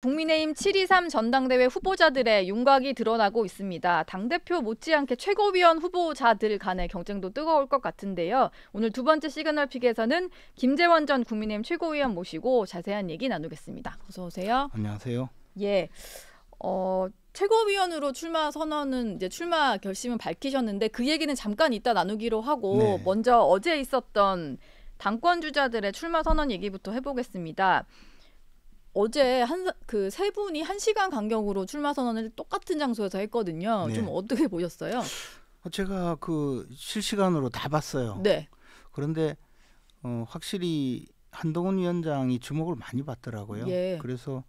국민의힘 723 전당대회 후보자들의 윤곽이 드러나고 있습니다. 당대표 못지않게 최고위원 후보자들 간의 경쟁도 뜨거울 것 같은데요. 오늘 두 번째 시그널 픽에서는 김재원 전 국민의힘 최고위원 모시고 자세한 얘기 나누겠습니다. 어서 오세요. 안녕하세요. 예. 어, 최고위원으로 출마 선언은 이제 출마 결심은 밝히셨는데 그 얘기는 잠깐 이따 나누기로 하고 네. 먼저 어제 있었던 당권 주자들의 출마 선언 얘기부터 해보겠습니다. 어제 한 그 세 분이 한 시간 간격으로 출마 선언을 똑같은 장소에서 했거든요. 네. 좀 어떻게 보셨어요? 아, 제가 그 실시간으로 다 봤어요. 네. 그런데 어, 확실히 한동훈 위원장이 주목을 많이 받더라고요. 예. 그래서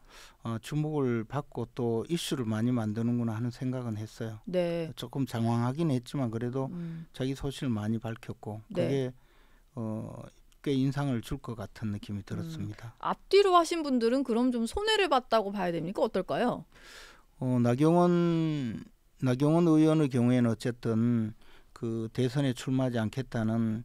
어, 주목을 받고 또 이슈를 많이 만드는구나 하는 생각은 했어요. 네. 조금 장황하긴 했지만 그래도 음. 자기 소신을 많이 밝혔고 네. 그게 어, 꽤 인상을 줄 것 같은 느낌이 들었습니다. 음. 앞뒤로 하신 분들은 그럼 좀 손해를 봤다고 봐야 됩니까? 어떨까요? 어, 나경원 나경원 의원의 경우에는 어쨌든 그 대선에 출마하지 않겠다는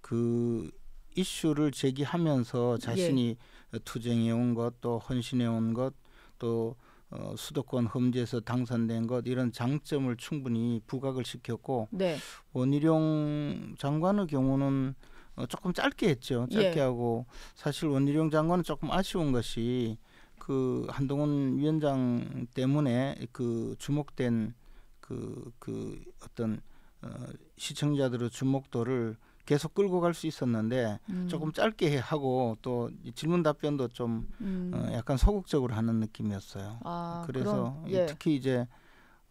그 이슈를 제기하면서 예. 자신이 예. 투쟁해 온 것, 또 헌신해 온 것, 또 어, 수도권 험지에서 당선된 것 이런 장점을 충분히 부각을 시켰고 네. 원희룡 장관의 경우는 어, 조금 짧게 했죠. 예. 짧게 예. 하고 사실 원희룡 장관은 조금 아쉬운 것이 그 한동훈 위원장 때문에 그 주목된 그그 그 어떤 어, 시청자들의 주목도를 계속 끌고 갈 수 있었는데 음. 조금 짧게 하고 또 질문 답변도 좀 음. 어, 약간 소극적으로 하는 느낌이었어요. 아, 그래서 그럼, 예. 특히 이제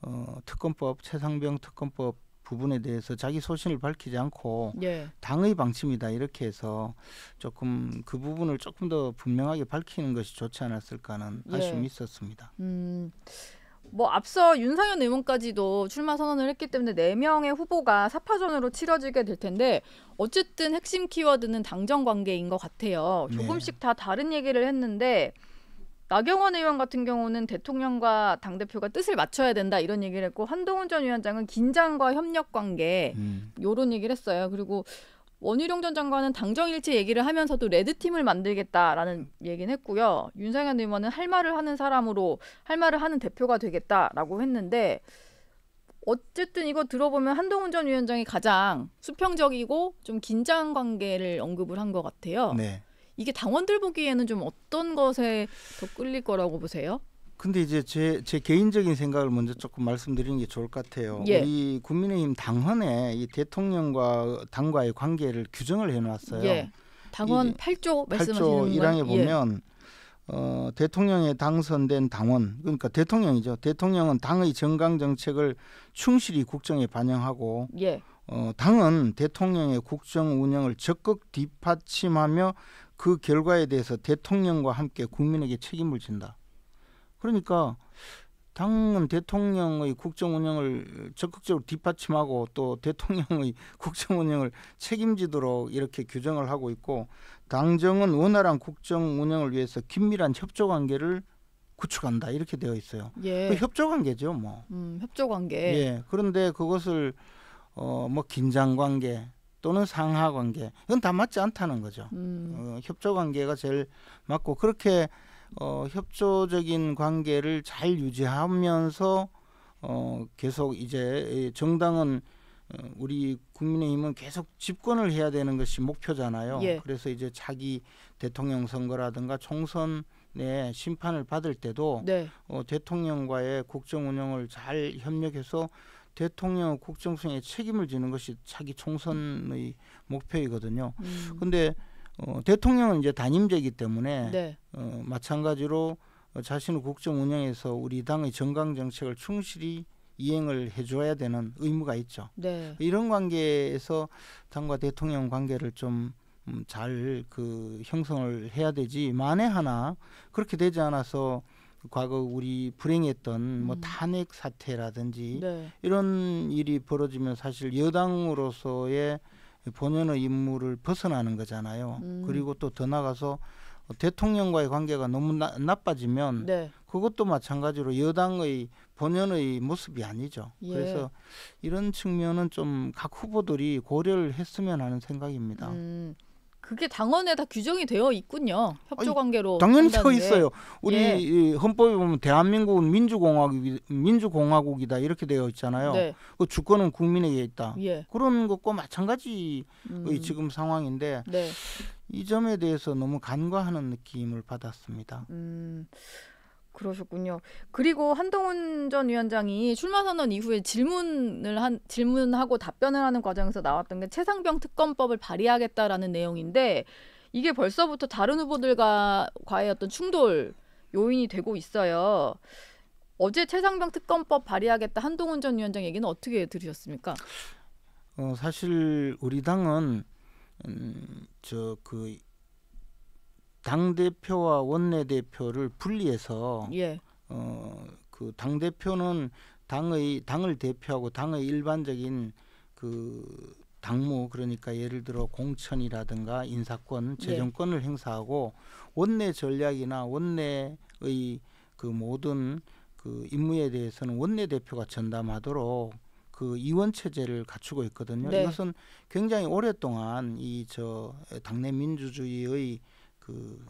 어, 특검법 최상병 특검법 부분에 대해서 자기 소신을 밝히지 않고 예. 당의 방침이다 이렇게 해서 조금 그 부분을 조금 더 분명하게 밝히는 것이 좋지 않았을까 하는 예. 아쉬움이 예. 있었습니다. 음. 뭐 앞서 윤상현 의원까지도 출마 선언을 했기 때문에 네명의 후보가 사파전으로 치러지게 될 텐데 어쨌든 핵심 키워드는 당정 관계인 것 같아요. 네. 조금씩 네. 다 다른 얘기를 했는데 나경원 의원 같은 경우는 대통령과 당 대표가 뜻을 맞춰야 된다 이런 얘기를 했고 한동훈 전 위원장은 긴장과 협력 관계 음. 요런 얘기를 했어요. 그리고 원희룡 전 장관은 당정일치 얘기를 하면서도 레드팀을 만들겠다라는 얘기는 했고요. 윤상현 의원은 할 말을 하는 사람으로 할 말을 하는 대표가 되겠다라고 했는데 어쨌든 이거 들어보면 한동훈 전 위원장이 가장 수평적이고 좀 긴장 관계를 언급을 한 것 같아요. 네. 이게 당원들 보기에는 좀 어떤 것에 더 끌릴 거라고 보세요? 근데 이제 제, 제 개인적인 생각을 먼저 조금 말씀드리는 게 좋을 것 같아요. 예. 우리 국민의힘 당헌에 이 대통령과 당과의 관계를 규정을 해놨어요. 예. 당원 8조 말씀하시는 8조 1항에 건? 보면 어, 대통령에 당선된 당원 그러니까 대통령이죠. 대통령은 당의 정강 정책을 충실히 국정에 반영하고 예. 어, 당은 대통령의 국정 운영을 적극 뒷받침하며 그 결과에 대해서 대통령과 함께 국민에게 책임을 진다. 그러니까 당은 대통령의 국정 운영을 적극적으로 뒷받침하고 또 대통령의 국정 운영을 책임지도록 이렇게 규정을 하고 있고 당정은 원활한 국정 운영을 위해서 긴밀한 협조 관계를 구축한다 이렇게 되어 있어요. 예. 그 협조 관계죠, 뭐. 음, 협조 관계. 예. 그런데 그것을 어 뭐 긴장 관계, 또는 상하 관계 이건 다 맞지 않다는 거죠. 음. 어, 협조 관계가 제일 맞고 그렇게 어, 협조적인 관계를 잘 유지하면서 어, 계속 이제 정당은 어, 우리 국민의힘은 계속 집권을 해야 되는 것이 목표잖아요. 예. 그래서 이제 자기 대통령 선거라든가 총선 내 심판을 받을 때도 네. 어, 대통령과의 국정 운영을 잘 협력해서 대통령 국정수행에 책임을 지는 것이 차기 총선의 목표이거든요. 음. 근데 어, 대통령은 이제 단임제이기 때문에 네. 어, 마찬가지로 자신의 국정 운영에서 우리 당의 정강 정책을 충실히 이행을 해줘야 되는 의무가 있죠. 네. 이런 관계에서 당과 대통령 관계를 좀 잘그 음, 형성을 해야 되지 만에 하나 그렇게 되지 않아서 과거 우리 불행했던 뭐 음. 뭐 탄핵 사태라든지 네. 이런 일이 벌어지면 사실 여당으로서의 본연의 임무를 벗어나는 거잖아요. 음. 그리고 또 더 나가서 대통령과의 관계가 너무 나, 나빠지면 네. 그것도 마찬가지로 여당의 본연의 모습이 아니죠. 예. 그래서 이런 측면은 좀 각 후보들이 고려를 했으면 하는 생각입니다. 음. 그게 당헌에 다 규정이 되어 있군요. 협조 관계로 당연히 되어 있어요. 우리 예. 헌법에 보면 대한민국은 민주공화국 민주공화국이다 이렇게 되어 있잖아요. 네. 그 주권은 국민에게 있다. 예. 그런 것과 마찬가지의 음. 지금 상황인데 네. 이 점에 대해서 너무 간과하는 느낌을 받았습니다. 음. 그러셨군요. 그리고 한동훈 전 위원장이 출마 선언 이후에 질문을 한 질문하고 답변을 하는 과정에서 나왔던 게 최상병 특검법을 발의하겠다라는 내용인데 이게 벌써부터 다른 후보들과의 어떤 충돌 요인이 되고 있어요. 어제 최상병 특검법 발의하겠다 한동훈 전 위원장 얘기는 어떻게 들으셨습니까? 어, 사실 우리 당은 음, 저그 당 대표와 원내 대표를 분리해서 예. 어그 당 대표는 당의 당을 대표하고 당의 일반적인 그 당무 그러니까 예를 들어 공천이라든가 인사권, 예. 재정권을 예. 행사하고 원내 전략이나 원내의 그 모든 그 임무에 대해서는 원내 대표가 전담하도록 그 이원 체제를 갖추고 있거든요. 네. 이것은 굉장히 오랫동안 이 저 당내 민주주의의 그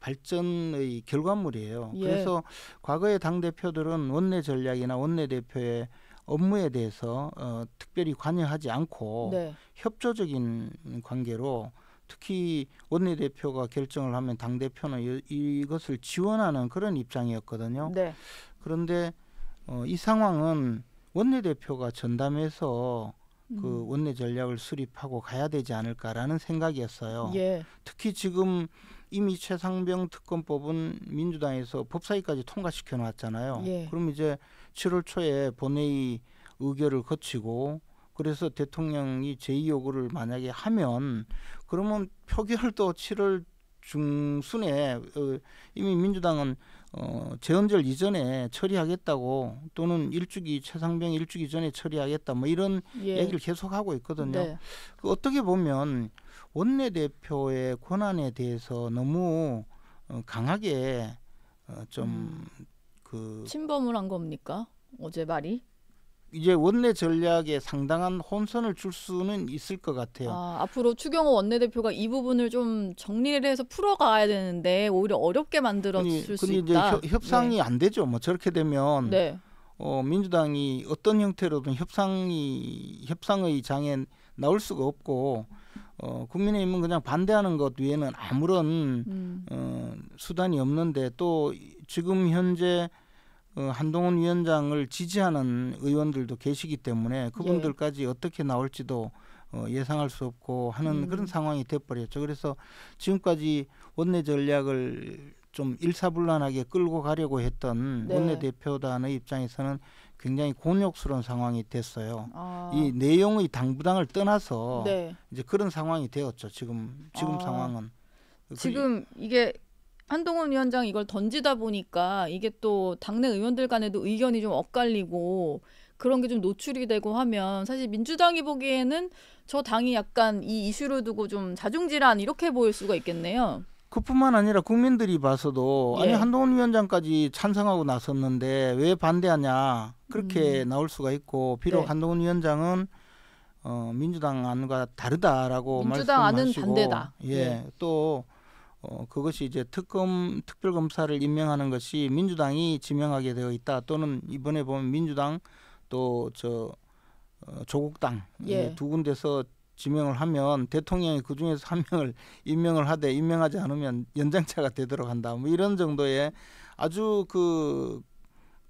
발전의 결과물이에요. 예. 그래서 과거의 당 대표들은 원내 전략이나 원내 대표의 업무에 대해서 어, 특별히 관여하지 않고 네. 협조적인 관계로 특히 원내 대표가 결정을 하면 당 대표는 이, 것을 지원하는 그런 입장이었거든요. 네. 그런데 어, 이 상황은 원내 대표가 전담해서 그 음. 그 원내 전략을 수립하고 가야 되지 않을까라는 생각이었어요. 예. 특히 지금 이미 최상병 특검법은 민주당에서 법사위까지 통과시켜 놨잖아요. 예. 그럼 이제 7월 초에 본회의 의결을 거치고 그래서 대통령이 제의 요구를 만약에 하면 그러면 표결도 7월 중순에 어, 이미 민주당은 어, 재헌절 이전에 처리하겠다고 또는 일주기 최상병 일주기 전에 처리하겠다 뭐 이런 예. 얘기를 계속 하고 있거든요. 네. 그 어떻게 보면 원내 대표의 권한에 대해서 너무 어, 강하게 어, 좀그 음. 그 침범을 한 겁니까 어제 말이? 이제 원내 전략에 상당한 혼선을 줄 수는 있을 것 같아요. 아, 앞으로 추경호 원내대표가 이 부분을 좀 정리를 해서 풀어가야 되는데 오히려 어렵게 만들어질 수 있다. 근 협상이 네. 안 되죠. 뭐 저렇게 되면 네. 어, 민주당이 어떤 형태로든 협상이 협상의 장에 나올 수가 없고 어, 국민의힘은 그냥 반대하는 것 외에는 아무런 음. 어, 수단이 없는데 또 지금 현재 어, 한동훈 위원장을 지지하는 의원들도 계시기 때문에 그분들까지 예. 어떻게 나올지도 어, 예상할 수 없고 하는 음. 그런 상황이 돼버렸죠. 그래서 지금까지 원내 전략을 좀 일사불란하게 끌고 가려고 했던 네. 원내 대표단의 입장에서는 굉장히 곤욕스러운 상황이 됐어요. 아. 이 내용의 당부당을 떠나서 네. 이제 그런 상황이 되었죠. 지금 지금 아. 상황은 그 지금 이게 한동훈 위원장 이걸 던지다 보니까 이게 또 당내 의원들 간에도 의견이 좀 엇갈리고 그런 게 좀 노출이 되고 하면 사실 민주당이 보기에는 저 당이 약간 이 이슈를 두고 좀 자중질환 이렇게 보일 수가 있겠네요. 그뿐만 아니라 국민들이 봐서도 예. 아니 한동훈 위원장까지 찬성하고 나섰는데 왜 반대하냐 그렇게 음. 나올 수가 있고 비록 네. 한동훈 위원장은 어, 민주당 안과 다르다라고 민주당 말씀하시고 민주당 안은 반대다. 예. 예. 어, 그것이 이제 특검 특별검사를 임명하는 것이 민주당이 지명하게 되어 있다 또는 이번에 보면 민주당 또저 어, 조국당 예. 두 군데서 지명을 하면 대통령이 그 중에서 한 명을 임명을 하되 임명하지 않으면 연장차가 되도록 한다 뭐 이런 정도의 아주 그그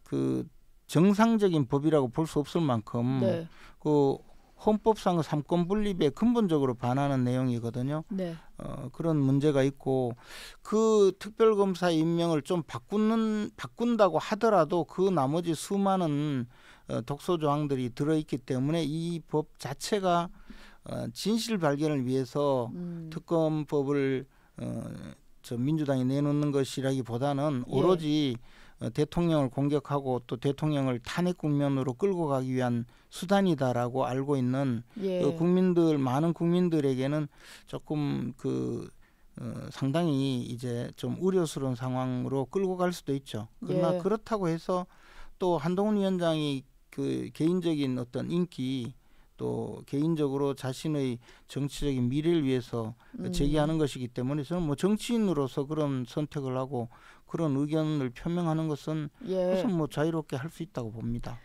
그 정상적인 법이라고 볼 수 없을 만큼 네. 그 헌법상 삼권 분립에 근본적으로 반하는 내용이거든요. 네. 어, 그런 문제가 있고 그 특별검사 임명을 좀 바꾸는 바꾼다고 하더라도 그 나머지 수많은 어, 독소 조항들이 들어있기 때문에 이 법 자체가 어, 진실 발견을 위해서 음. 특검법을 어, 저 민주당이 내놓는 것이라기보다는 예. 오로지 예. 어, 대통령을 공격하고 또 대통령을 탄핵 국면으로 끌고 가기 위한 수단이다라고 알고 있는 예. 그 국민들 많은 국민들에게는 조금 그 어, 상당히 이제 좀 우려스러운 상황으로 끌고 갈 수도 있죠. 그러나 예. 그렇다고 해서 또 한동훈 위원장이 그 개인적인 어떤 인기 또 개인적으로 자신의 정치적인 미래를 위해서 음. 제기하는 것이기 때문에 저는 뭐 정치인으로서 그런 선택을 하고 그런 의견을 표명하는 것은 예. 우선 뭐 자유롭게 할 수 있다고 봅니다.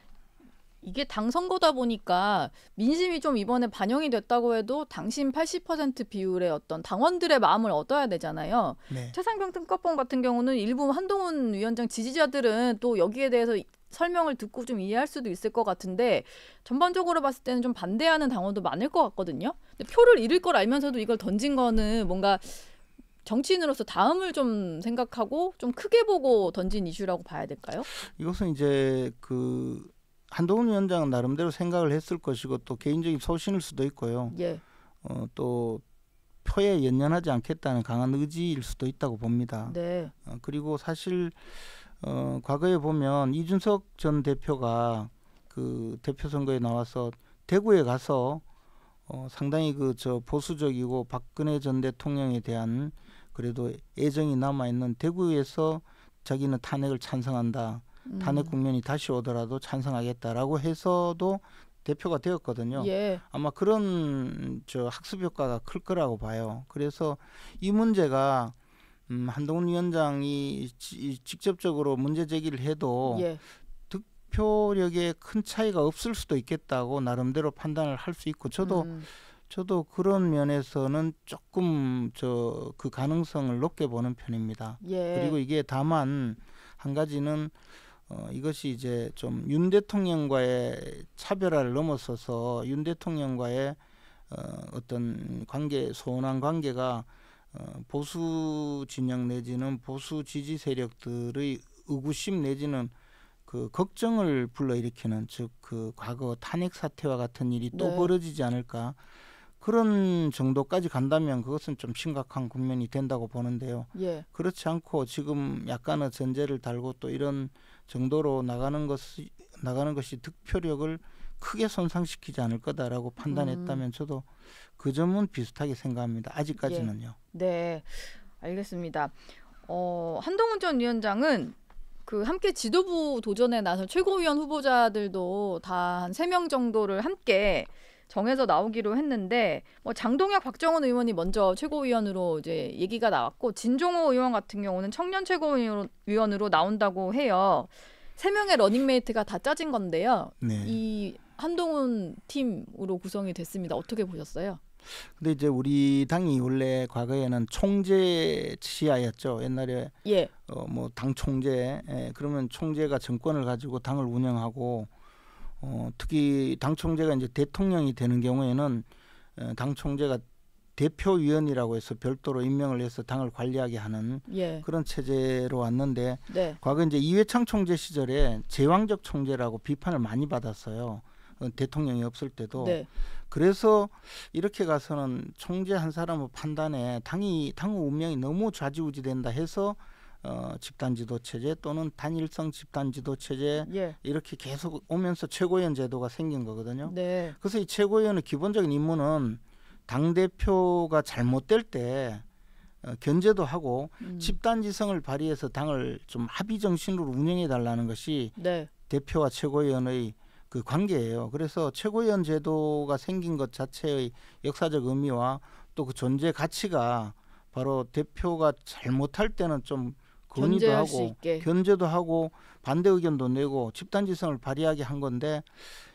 이게 당 선거다 보니까 민심이 좀 이번에 반영이 됐다고 해도 당심 80% 비율의 어떤 당원들의 마음을 얻어야 되잖아요. 네. 최상병 특검법 같은 경우는 일부 한동훈 위원장 지지자들은 또 여기에 대해서 설명을 듣고 좀 이해할 수도 있을 것 같은데 전반적으로 봤을 때는 좀 반대하는 당원도 많을 것 같거든요. 근데 표를 잃을 걸 알면서도 이걸 던진 거는 뭔가 정치인으로서 다음을 좀 생각하고 좀 크게 보고 던진 이슈라고 봐야 될까요? 이것은 이제 그 한동훈 위원장 나름대로 생각을 했을 것이고 또 개인적인 소신일 수도 있고요. 예. 어, 또 표에 연연하지 않겠다는 강한 의지일 수도 있다고 봅니다. 네. 어, 그리고 사실 어, 과거에 보면 이준석 전 대표가 그 대표 선거에 나와서 대구에 가서 어, 상당히 그 저 보수적이고 박근혜 전 대통령에 대한 그래도 애정이 남아 있는 대구에서 자기는 탄핵을 찬성한다. 음. 탄핵 국면이 다시 오더라도 찬성하겠다라고 해서도 대표가 되었거든요. 예. 아마 그런 저 학습 효과가 클 거라고 봐요. 그래서 이 문제가 음, 한동훈 위원장이 지, 직접적으로 문제 제기를 해도 예. 득표력에 큰 차이가 없을 수도 있겠다고 나름대로 판단을 할 수 있고 저도 음. 저도 그런 면에서는 조금 저 그 가능성을 높게 보는 편입니다. 예. 그리고 이게 다만 한 가지는 어, 이것이 이제 좀 윤 대통령과의 차별화를 넘어서서 윤 대통령과의 어, 어떤 관계 소원한 관계가 어, 보수 진영 내지는 보수 지지 세력들의 의구심 내지는 그 걱정을 불러일으키는 즉 그 과거 탄핵 사태와 같은 일이 또 네. 벌어지지 않을까 그런 정도까지 간다면 그것은 좀 심각한 국면이 된다고 보는데요. 예. 그렇지 않고 지금 약간의 전제를 달고 또 이런 정도로 나가는 것이 나가는 것이 득표력을 크게 손상시키지 않을 거다라고 판단했다면 음. 저도 그 점은 비슷하게 생각합니다. 아직까지는요. 예. 네, 알겠습니다. 어, 한동훈 전 위원장은 그 함께 지도부 도전에 나선 최고위원 후보자들도 다 한 세 명 정도를 함께 정해서 나오기로 했는데 뭐 장동혁 박정원 의원이 먼저 최고위원으로 이제 얘기가 나왔고 진종호 의원 같은 경우는 청년 최고위원으로 나온다고 해요. 세 명의 러닝메이트가 다 짜진 건데요. 네. 이 한동훈 팀으로 구성이 됐습니다. 어떻게 보셨어요? 근데 이제 우리 당이 원래 과거에는 총재 시하였죠. 옛날에 예. 어 뭐 당 총재 예, 그러면 총재가 정권을 가지고 당을 운영하고 어, 특히 당 총재가 이제 대통령이 되는 경우에는 어, 당 총재가 대표위원이라고 해서 별도로 임명을 해서 당을 관리하게 하는 예. 그런 체제로 왔는데 네. 과거 이제 이회창 총재 시절에 제왕적 총재라고 비판을 많이 받았어요. 어, 대통령이 없을 때도 네. 그래서 이렇게 가서는 총재 한사람을판단해 당이 당 운명이 너무 좌지우지된다 해서 어, 집단지도 체제 또는 단일성 집단지도 체제 예. 이렇게 계속 오면서 최고위원 제도가 생긴 거거든요. 네. 그래서 이 최고위원의 기본적인 임무는 당 대표가 잘못될 때 어, 견제도 하고 음. 집단지성을 발휘해서 당을 좀 합의 정신으로 운영해 달라는 것이 네. 대표와 최고위원의 그 관계예요. 그래서 최고위원 제도가 생긴 것 자체의 역사적 의미와 또 그 존재 가치가 바로 대표가 잘못할 때는 좀 건의도 하고 견제도 하고 반대 의견도 내고 집단지성을 발휘하게 한 건데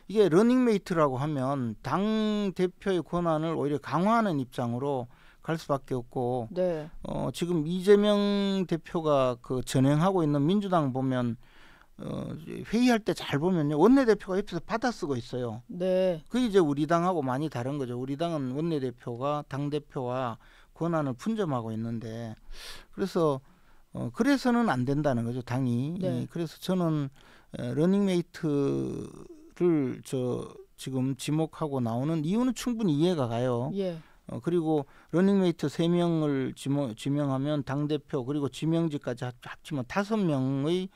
이게 러닝메이트라고 하면 당 대표의 권한을 오히려 강화하는 입장으로 갈 수밖에 없고 네. 어, 지금 이재명 대표가 그 전행하고 있는 민주당 보면 어, 회의할 때 잘 보면요 원내대표가 옆에서 받아쓰고 있어요. 네. 그게 이제 우리 당하고 많이 다른 거죠. 우리 당은 원내대표가 당 대표와 권한을 분점하고 있는데 그래서 어, 그래서는 안 된다는 거죠 당이. 네. 그래서 저는 러닝메이트를 저 지금 지목하고 나오는 이유는 충분히 이해가 가요. 예. 어, 그리고 러닝메이트 세명을 지모, 지명하면 당대표 그리고 지명직까지 합치면 다섯 명의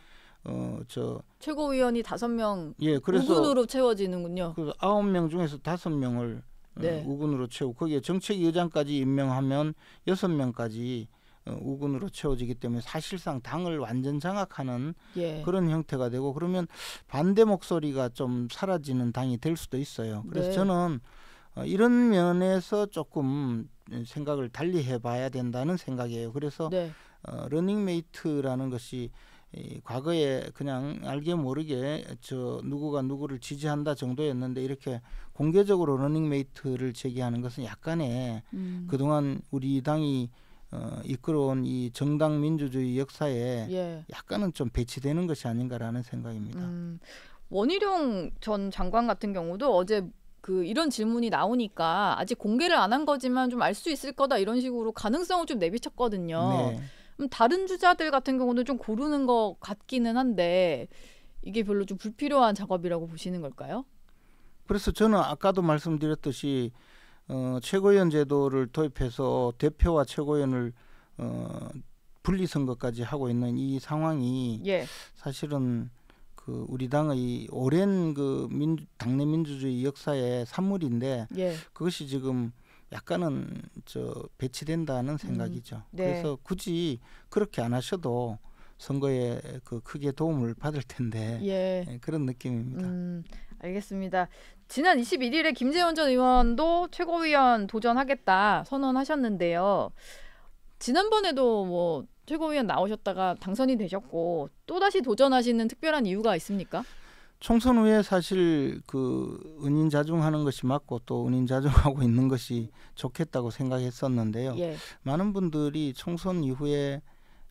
어, 저 최고위원이 다섯 명 예, 그래서 우군으로 채워지는군요. 그래서 아홉 명 중에서 다섯 명을 어, 네. 우군으로 채우고 거기에 정책위원장까지 임명하면 여섯 명까지 어, 우군으로 채워지기 때문에 사실상 당을 완전 장악하는 예. 그런 형태가 되고 그러면 반대 목소리가 좀 사라지는 당이 될 수도 있어요. 그래서 네. 저는 어, 이런 면에서 조금 생각을 달리 해봐야 된다는 생각이에요. 그래서 네. 어, 러닝메이트라는 것이 이 과거에 그냥 알게 모르게 저 누구가 누구를 지지한다 정도였는데 이렇게 공개적으로 러닝메이트를 제기하는 것은 약간의 음. 그동안 우리 당이 어, 이끌어온 이 정당 민주주의 역사에 예. 약간은 좀 배치되는 것이 아닌가라는 생각입니다. 음, 원희룡 전 장관 같은 경우도 어제 그 이런 질문이 나오니까 아직 공개를 안 한 거지만 좀 알 수 있을 거다 이런 식으로 가능성을 좀 내비쳤거든요. 네. 다른 주자들 같은 경우는 좀 고르는 것 같기는 한데 이게 별로 좀 불필요한 작업이라고 보시는 걸까요? 그래서 저는 아까도 말씀드렸듯이 어, 최고위원 제도를 도입해서 대표와 최고위원을 어, 분리선거까지 하고 있는 이 상황이 예. 사실은 그 우리 당의 오랜 그 민, 당내 민주주의 역사의 산물인데 예. 그것이 지금 약간은 저 배치된다는 생각이죠. 음, 네. 그래서 굳이 그렇게 안 하셔도 선거에 그 크게 도움을 받을 텐데 예. 예 그런 느낌입니다. 음, 알겠습니다. 지난 21일에 김재원 전 의원도 최고위원 도전하겠다 선언하셨는데요. 지난번에도 뭐 최고위원 나오셨다가 당선이 되셨고 또다시 도전하시는 특별한 이유가 있습니까? 총선 후에 사실 그 은인자중하는 것이 맞고 또 은인자중하고 있는 것이 좋겠다고 생각했었는데요. 예. 많은 분들이 총선 이후에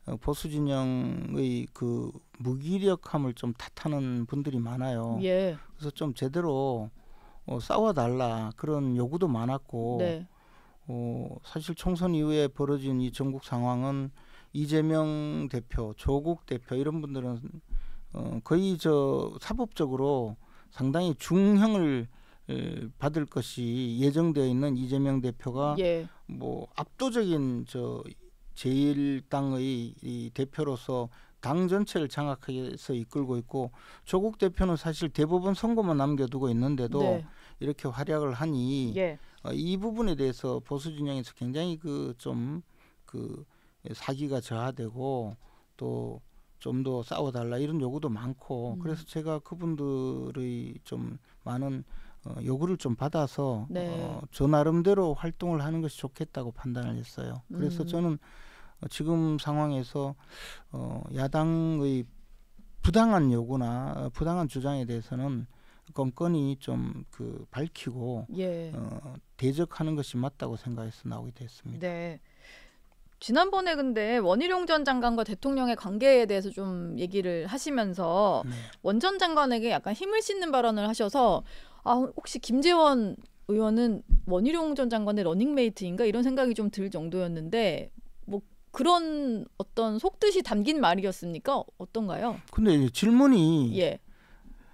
어, 보수 진영의 그 무기력함을 좀 탓하는 분들이 많아요. 예. 그래서 좀 제대로 어, 싸워달라 그런 요구도 많았고 네. 어, 사실 총선 이후에 벌어진 이 전국 상황은 이재명 대표, 조국 대표 이런 분들은 어, 거의 저 사법적으로 상당히 중형을 에, 받을 것이 예정되어 있는 이재명 대표가 예. 뭐 압도적인 저 제일당의 이 대표로서 당 전체를 장악해서 이끌고 있고 조국 대표는 사실 대부분 선거만 남겨두고 있는데도 네. 이렇게 활약을 하니 예. 어, 이 부분에 대해서 보수 진영에서 굉장히 그 좀그 그 사기가 저하되고 또 좀 더 싸워달라 이런 요구도 많고 음. 그래서 제가 그분들의 좀 많은 어, 요구를 좀 받아서 네. 어, 저 나름대로 활동을 하는 것이 좋겠다고 판단을 했어요. 그래서 음. 저는 지금 상황에서 어, 야당의 부당한 요구나 부당한 주장에 대해서는 건건히 좀그 밝히고 예. 어, 대적하는 것이 맞다고 생각해서 나오게 됐습니다. 네. 지난번에 근데 원희룡 전 장관과 대통령의 관계에 대해서 좀 얘기를 하시면서 네. 원전 장관에게 약간 힘을 싣는 발언을 하셔서 아 혹시 김재원 의원은 원희룡 전 장관의 러닝메이트인가 이런 생각이 좀 들 정도였는데 그런 어떤 속뜻이 담긴 말이었습니까? 어떤가요? 근데 질문이 예.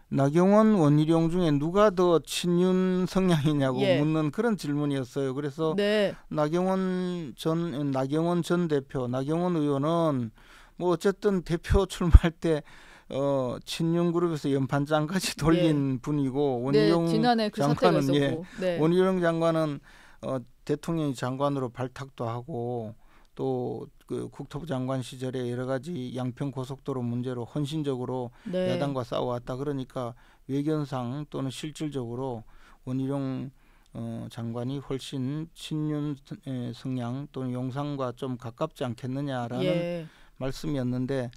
나경원 원희룡 중에 누가 더 친윤 성향이냐고 예. 묻는 그런 질문이었어요. 그래서 네. 나경원 전 나경원 전 대표, 나경원 의원은 뭐 어쨌든 대표 출마할 때 어, 친윤 그룹에서 연판장까지 네. 돌린 예. 분이고 네, 원희룡 네, 그 장관은 예, 네. 원희룡 장관은 어, 대통령이 장관으로 발탁도 하고 또그 국토부 장관 시절에 여러 가지 양평 고속도로 문제로 헌신적으로 네. 야당과 싸워왔다 그러니까 외견상 또는 실질적으로 원희룡 어, 장관이 훨씬 친윤 성향 또는 용상과 좀 가깝지 않겠느냐라는 예. 말씀이었는데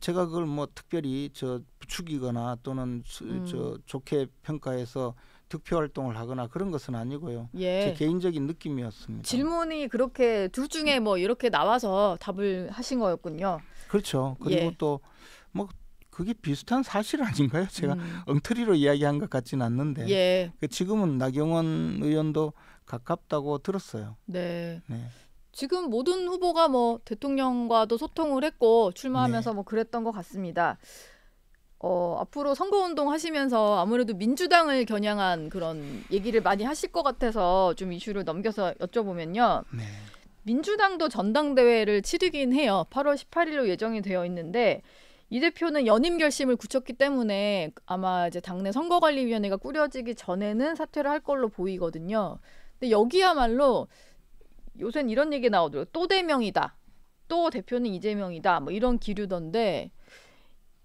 제가 그걸 뭐 특별히 저 부추기거나 또는 음. 저 좋게 평가해서 득표 활동을 하거나 그런 것은 아니고요. 예. 제 개인적인 느낌이었습니다. 질문이 그렇게 둘 중에 뭐 이렇게 나와서 답을 하신 거였군요. 그렇죠. 그리고 예. 또뭐 그게 비슷한 사실 아닌가요? 제가 음. 엉터리로 이야기한 것같지 않는데 예. 그 지금은 나경원 의원도 가깝다고 들었어요. 네. 네. 지금 모든 후보가 뭐 대통령과도 소통을 했고 출마하면서 네. 뭐 그랬던 것 같습니다. 어, 앞으로 선거운동 하시면서 아무래도 민주당을 겨냥한 그런 얘기를 많이 하실 것 같아서 좀 이슈를 넘겨서 여쭤보면요. 네. 민주당도 전당대회를 치르긴 해요. 8월 18일로 예정이 되어 있는데 이 대표는 연임 결심을 굳혔기 때문에 아마 이제 당내 선거관리위원회가 꾸려지기 전에는 사퇴를 할 걸로 보이거든요. 근데 여기야말로 요새는 이런 얘기 나오더라고요. 또 대명이다. 또 대표는 이재명이다. 뭐 이런 기류던데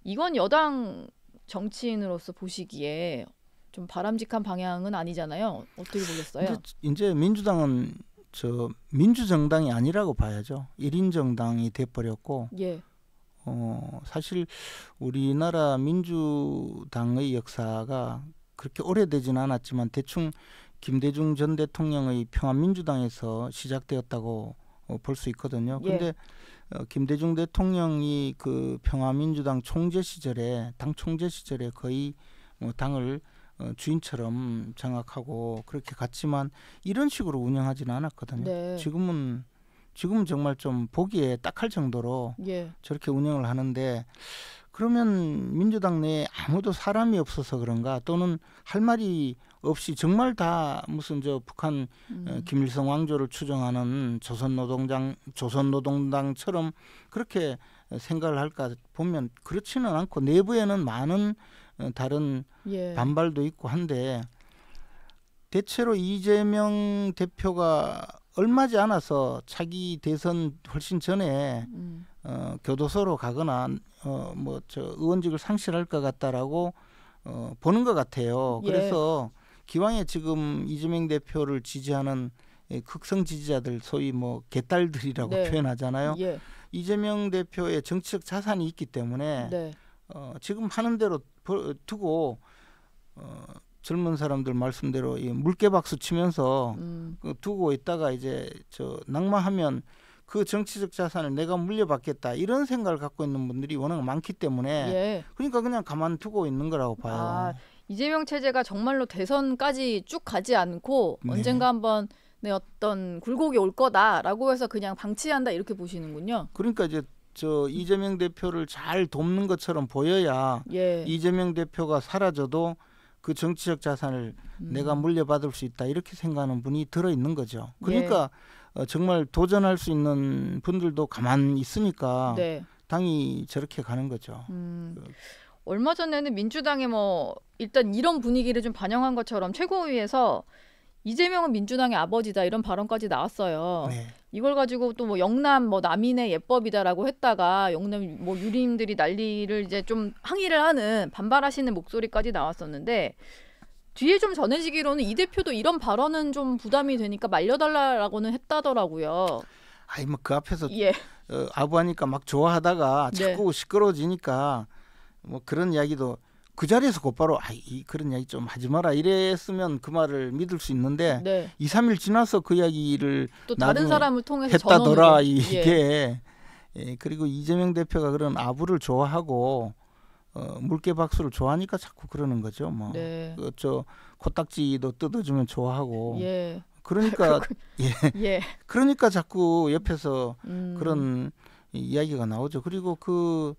이건 여당 정치인으로서 보시기에 좀 바람직한 방향은 아니잖아요. 어떻게 보겠어요? 이제, 민주당은 저 민주정당이 아니라고 봐야죠. 일인 정당이 돼버렸고. 예. 어 사실 우리나라 민주당의 역사가 그렇게 오래되진 않았지만 대충 김대중 전 대통령의 평화민주당에서 시작되었다고 어, 볼수 있거든요. 예. 근데 예. 어, 김대중 대통령이 그 평화민주당 총재 시절에 당 총재 시절에 거의 뭐 당을 어, 주인처럼 장악하고 그렇게 갔지만 이런 식으로 운영하지는 않았거든요. 네. 지금은 지금은 정말 좀 보기에 딱할 정도로 예. 저렇게 운영을 하는데 그러면 민주당 내에 아무도 사람이 없어서 그런가 또는 할 말이 없이 정말 다 무슨 저 북한 어, 음. 김일성 왕조를 추정하는 조선노동당 조선노동당처럼 그렇게 생각을 할까 보면 그렇지는 않고 내부에는 많은 어, 다른 예. 반발도 있고 한데 대체로 이재명 대표가 얼마지 않아서 차기 대선 훨씬 전에 음. 어, 교도소로 가거나 어, 뭐저 의원직을 상실할 것 같다라고 어, 보는 것 같아요. 예. 그래서 예. 기왕에 지금 이재명 대표를 지지하는 극성 지지자들 소위 뭐 개딸들이라고 네. 표현하잖아요. 예. 이재명 대표의 정치적 자산이 있기 때문에 네. 어, 지금 하는 대로 두고 어, 젊은 사람들 말씀대로 이 물개 박수 치면서 음. 그 두고 있다가 이제 저 낙마하면 그 정치적 자산을 내가 물려받겠다 이런 생각을 갖고 있는 분들이 워낙 많기 때문에 예. 그러니까 그냥 가만 두고 있는 거라고 봐요. 아, 이재명 체제가 정말로 대선까지 쭉 가지 않고 네. 언젠가 한번 네, 어떤 굴곡이 올 거다라고 해서 그냥 방치한다 이렇게 보시는군요. 그러니까 이제 저 이재명 대표를 잘 돕는 것처럼 보여야 예. 이재명 대표가 사라져도 그 정치적 자산을 음. 내가 물려받을 수 있다 이렇게 생각하는 분이 들어 있는 거죠. 예. 그러니까 네. 어, 정말 도전할 수 있는 분들도 가만히 있으니까 네. 당이 저렇게 가는 거죠. 음. 그, 얼마 전에는 민주당에 뭐 일단 이런 분위기를 좀 반영한 것처럼 최고위에서 이재명은 민주당의 아버지다 이런 발언까지 나왔어요. 네. 이걸 가지고 또 뭐 영남 뭐 남인의 예법이다라고 했다가 영남 뭐 유림들이 난리를 이제 좀 항의를 하는 반발하시는 목소리까지 나왔었는데 뒤에 좀 전해지기로는 이 대표도 이런 발언은 좀 부담이 되니까 말려달라라고는 했다더라고요. 아이뭐 그 앞에서 예. 어, 아부하니까 막 좋아하다가 네. 자꾸 네. 시끄러워지니까 뭐 그런 이야기도 그 자리에서 곧바로 아, 이 그런 이야기 좀 하지 마라 이랬으면 그 말을 믿을 수 있는데 네. 2, 3일 지나서 그 이야기를 또 다른 사람을 통해서 했다더라 전원으로. 예. 이게 예. 예. 그리고 이재명 대표가 그런 아부를 좋아하고 어, 물개 박수를 좋아하니까 자꾸 그러는 거죠. 뭐저 네. 그, 코딱지도 뜯어주면 좋아하고 예. 그러니까 예. 예. 그러니까 자꾸 옆에서 음. 그런 이야기가 나오죠. 그리고 그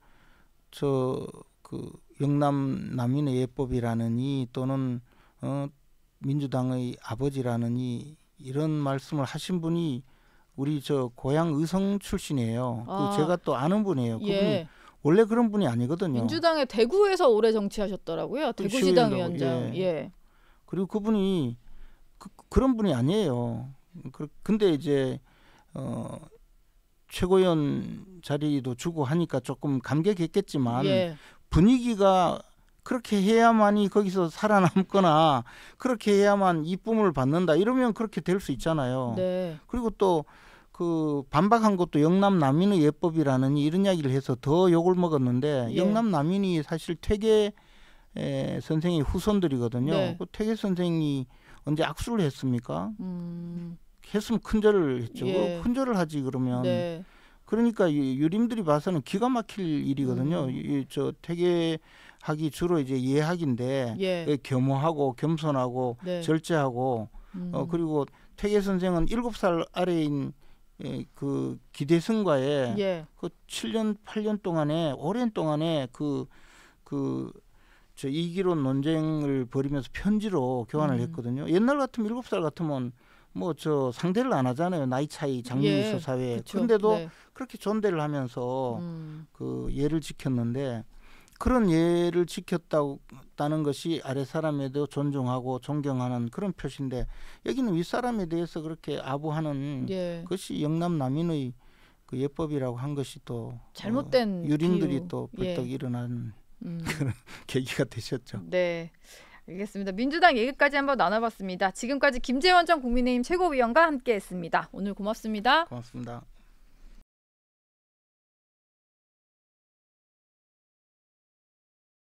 저그 그 영남 남인의 예법이라느니 또는 어, 민주당의 아버지라느니 이런 말씀을 하신 분이 우리 저 고향 의성 출신이에요. 그 아. 그 제가 또 아는 분이에요. 그분이 예. 원래 그런 분이 아니거든요. 민주당의 대구에서 오래 정치하셨더라고요. 그 대구시당 위원장. 예. 예. 그리고 그분이 그, 런 분이 아니에요. 그, 근데 이제 어, 최고위원 자리도 주고 하니까 조금 감격했겠지만 예. 분위기가 그렇게 해야만이 거기서 살아남거나 그렇게 해야만 이쁨을 받는다 이러면 그렇게 될 수 있잖아요. 네. 그리고 또 그 반박한 것도 영남 남인의 예법이라는 이런 이야기를 해서 더 욕을 먹었는데 네. 영남 남인이 사실 퇴계 에, 선생의 후손들이거든요. 네. 그 퇴계 선생이 언제 악수를 했습니까? 음. 했으면 큰절을 했죠. 예. 큰절을 하지 그러면. 네. 그러니까 이 유림들이 봐서는 기가 막힐 일이거든요. 음. 이저 퇴계학이 주로 이제 예학인데 예. 예. 겸허하고 겸손하고 네. 절제하고 어, 음. 어 그리고 퇴계 선생은 일곱 살 아래인 예, 그 기대승과의 예. 그 7년 8년 동안에 오랜 동안에 그 그 저 이기론 논쟁을 벌이면서 편지로 교환을 음. 했거든요. 옛날 같으면 일곱 살 같으면 뭐저 상대를 안 하잖아요. 나이 차이, 장르 예, 있 사회에. 그런데도 네. 그렇게 존대를 하면서 음. 그 예를 지켰는데 그런 예를 지켰다는 것이 아래 사람에도 존중하고 존경하는 그런 표시인데 여기는 윗 사람에 대해서 그렇게 아부하는 예. 것이 영남 남인의 그 예법이라고 한 것이 또 잘못된 어, 유린들이 비유. 또 예. 벌떡 예. 일어난 음. 그런 계기가 되셨죠. 네. 알겠습니다. 민주당 얘기까지 한번 나눠봤습니다. 지금까지 김재원 전 국민의힘 최고위원과 함께했습니다. 오늘 고맙습니다. 고맙습니다.